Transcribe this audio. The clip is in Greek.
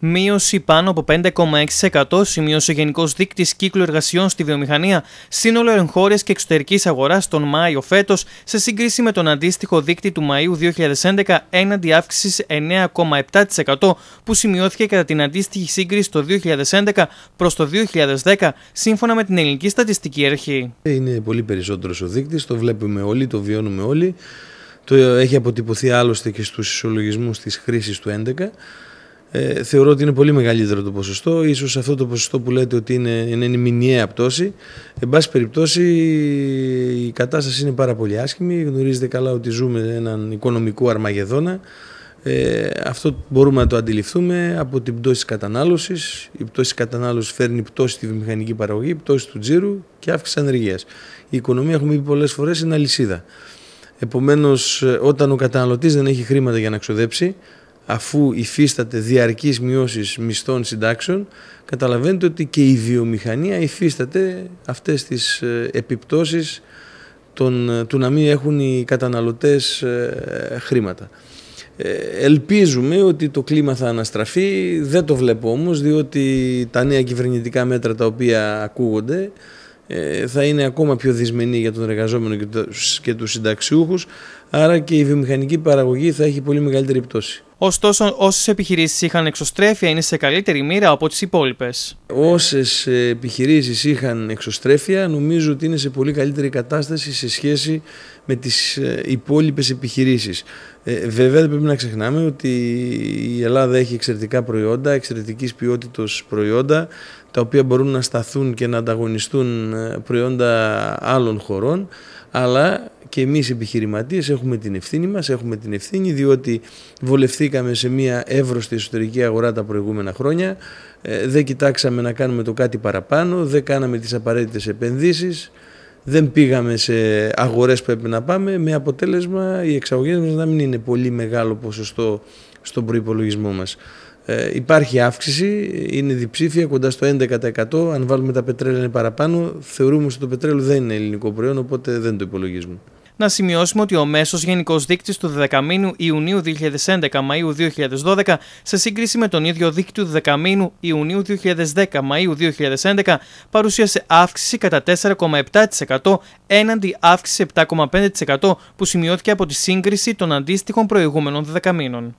Μείωση πάνω από 5,6% σημείωσε ο Γενικός Δείκτης Κύκλου Εργασιών στη Βιομηχανία, σύνολο εγχώρια και εξωτερικής αγοράς τον Μάιο φέτος, σε σύγκριση με τον αντίστοιχο δείκτη του Μαου 2011, έναντι αύξησης 9,7% που σημειώθηκε κατά την αντίστοιχη σύγκριση το 2011 προς το 2010, σύμφωνα με την Ελληνική Στατιστική Αρχή. Είναι πολύ περισσότερος ο δείκτης, το βλέπουμε όλοι, το βιώνουμε όλοι. Το έχει αποτυπωθεί άλλωστε και στους ισολογισμούς της χρήσης του 2011 ε, θεωρώ ότι είναι πολύ μεγαλύτερο το ποσοστό. Ίσως αυτό το ποσοστό που λέτε ότι είναι, είναι, μηνιαία πτώση. Εν πάση περιπτώσει η κατάσταση είναι πάρα πολύ άσχημη. Γνωρίζετε καλά ότι ζούμε έναν οικονομικό αρμαγεδόνα. Ε, αυτό μπορούμε να το αντιληφθούμε από την πτώση της κατανάλωσης. Η πτώση της κατανάλωσης φέρνει πτώση στη βιομηχανική παραγωγή, πτώση του τζίρου και αύξηση ανεργίας. Η οικονομία, έχουμε πει πολλές φορές, είναι αλυσίδα. Επομένως, ε, όταν ο καταναλωτής δεν έχει χρήματα για να ξοδέψει, αφού υφίσταται διαρκείς μειώσεις μισθών συντάξεων, καταλαβαίνετε ότι και η βιομηχανία υφίσταται αυτές τις ε, επιπτώσεις των, ε, του να μην έχουν οι καταναλωτές ε, χρήματα. Ελπίζουμε ότι το κλίμα θα αναστραφεί, δεν το βλέπω όμως, διότι τα νέα κυβερνητικά μέτρα τα οποία ακούγονται θα είναι ακόμα πιο δυσμενή για τον εργαζόμενο και τους συνταξιούχους, άρα και η βιομηχανική παραγωγή θα έχει πολύ μεγαλύτερη πτώση. Ωστόσο, όσες επιχειρήσεις είχαν εξωστρέφεια είναι σε καλύτερη μοίρα από τις υπόλοιπες. Όσες επιχειρήσεις είχαν εξωστρέφεια, νομίζω ότι είναι σε πολύ καλύτερη κατάσταση σε σχέση με τις ε, υπόλοιπες επιχειρήσεις. Ε, βέβαια, δεν πρέπει να ξεχνάμε ότι η Ελλάδα έχει εξαιρετικά προϊόντα, εξαιρετικής ποιότητα προϊόντα, τα οποία μπορούν να σταθούν και να ανταγωνιστούν ε, προϊόντα άλλων χωρών αλλά και εμείς επιχειρηματίες έχουμε την ευθύνη μας, έχουμε την ευθύνη διότι βολευθήκαμε σε μια εύρωστη εσωτερική αγορά τα προηγούμενα χρόνια, ε, δεν κοιτάξαμε να κάνουμε το κάτι παραπάνω, δεν κάναμε τις απαραίτητες επενδύσεις, δεν πήγαμε σε αγορές που έπρεπε να πάμε με αποτέλεσμα οι εξαγωγές μας να μην είναι πολύ μεγάλο ποσοστό στον προϋπολογισμό μας. Ε, υπάρχει αύξηση, είναι διψήφια, κοντά στο 11%. Αν βάλουμε τα πετρέλαια είναι παραπάνω, θεωρούμε ότι το πετρέλαιο δεν είναι ελληνικό προϊόν, οπότε δεν το υπολογίζουμε. Να σημειώσουμε ότι ο μέσος γενικός δείκτης του μήνου Ιουνίου 2011 Μαΐου 2012 σε σύγκριση με τον ίδιο δείκτη του μήνου Ιουνίου 2010 Μαΐου 2011 παρουσίασε αύξηση κατά 4,7% έναντι αύξηση 7,5% που σημειώθηκε από τη σύγκριση των αντίστοιχων προηγούμενων μήνων.